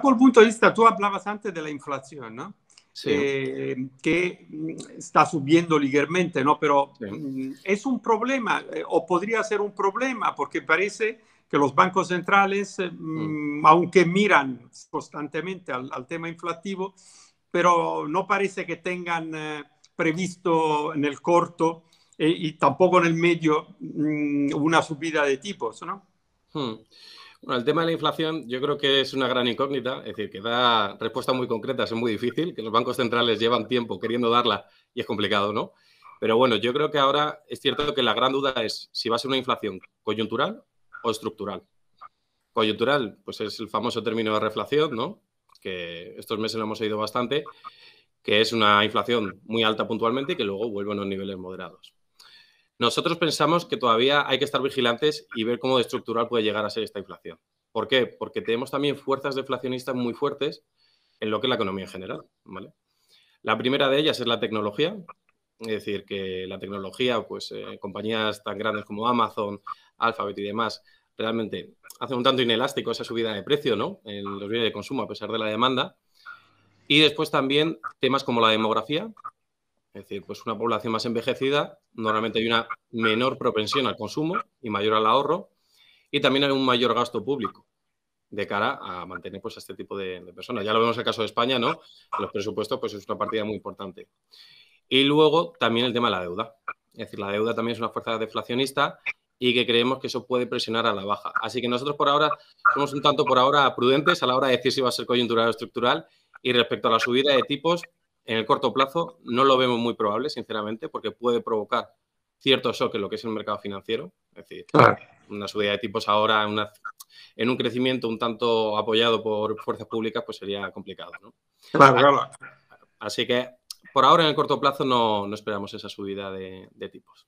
con el punto de vista, tú hablabas antes de la inflación, ¿no? Eh, que mm, está subiendo ligeramente, ¿no? Pero mm, es un problema, eh, o podría ser un problema, porque parece que los bancos centrales, eh, mm. aunque miran constantemente al, tema inflativo, pero no parece que tengan previsto en el corto y tampoco en el medio una subida de tipos, ¿no? Mm. Bueno, el tema de la inflación yo creo que es una gran incógnita, es decir, que da respuestas muy concretas, es muy difícil, que los bancos centrales llevan tiempo queriendo darla y es complicado, ¿no? Pero bueno, yo creo que ahora es cierto que la gran duda es si va a ser una inflación coyuntural o estructural. Coyuntural, pues es el famoso término de reflación, ¿no? Que estos meses lo hemos oído bastante, que es una inflación muy alta puntualmente y que luego vuelve a unos niveles moderados. Nosotros pensamos que todavía hay que estar vigilantes y ver cómo de estructural puede llegar a ser esta inflación. ¿Por qué? Porque tenemos también fuerzas deflacionistas muy fuertes en lo que es la economía en general. ¿vale? La primera de ellas es la tecnología, es decir, que la tecnología, pues eh, compañías tan grandes como Amazon, Alphabet y demás, realmente hacen un tanto inelástico esa subida de precio ¿no? en los bienes de consumo a pesar de la demanda. Y después también temas como la demografía, es decir, pues una población más envejecida, normalmente hay una menor propensión al consumo y mayor al ahorro, y también hay un mayor gasto público de cara a mantener pues, a este tipo de, personas. Ya lo vemos en el caso de España, ¿no? los presupuestos, pues es una partida muy importante. Y luego también el tema de la deuda. Es decir, la deuda también es una fuerza deflacionista y que creemos que eso puede presionar a la baja. Así que nosotros por ahora somos un tanto por ahora prudentes a la hora de decir si va a ser coyuntural o estructural y respecto a la subida de tipos, en el corto plazo no lo vemos muy probable, sinceramente, porque puede provocar cierto shock en lo que es el mercado financiero. Es decir, una subida de tipos ahora en un crecimiento un tanto apoyado por fuerzas públicas, pues sería complicado. Así que por ahora en el corto plazo no, esperamos esa subida de tipos.